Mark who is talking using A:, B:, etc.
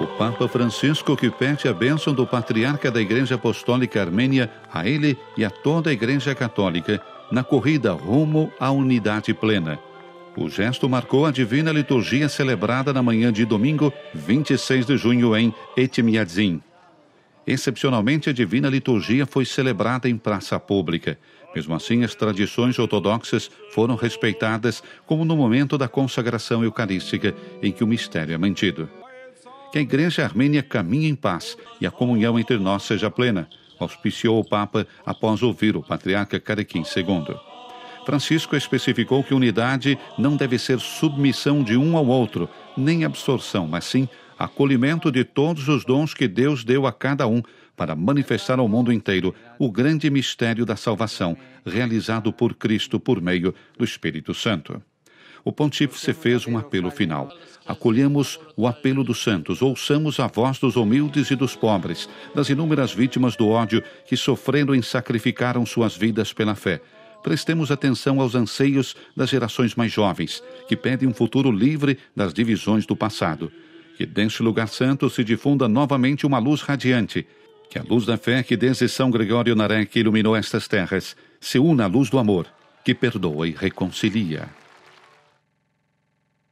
A: O Papa Francisco que pede a bênção do patriarca da Igreja Apostólica Armênia a ele e a toda a Igreja Católica na corrida rumo à unidade plena. O gesto marcou a divina liturgia celebrada na manhã de domingo, 26 de junho, em Etmiadzin. Excepcionalmente, a divina liturgia foi celebrada em praça pública. Mesmo assim, as tradições ortodoxas foram respeitadas, como no momento da consagração eucarística, em que o mistério é mantido que a Igreja Armênia caminhe em paz e a comunhão entre nós seja plena, auspiciou o Papa após ouvir o patriarca Carequim II. Francisco especificou que unidade não deve ser submissão de um ao outro, nem absorção, mas sim acolhimento de todos os dons que Deus deu a cada um para manifestar ao mundo inteiro o grande mistério da salvação realizado por Cristo por meio do Espírito Santo. O pontífice fez um apelo final. Acolhemos o apelo dos santos, ouçamos a voz dos humildes e dos pobres, das inúmeras vítimas do ódio que sofreram e sacrificaram suas vidas pela fé. Prestemos atenção aos anseios das gerações mais jovens, que pedem um futuro livre das divisões do passado. Que deste lugar santo se difunda novamente uma luz radiante. Que a luz da fé que desde São Gregório Narek iluminou estas terras se una à luz do amor, que perdoa e reconcilia.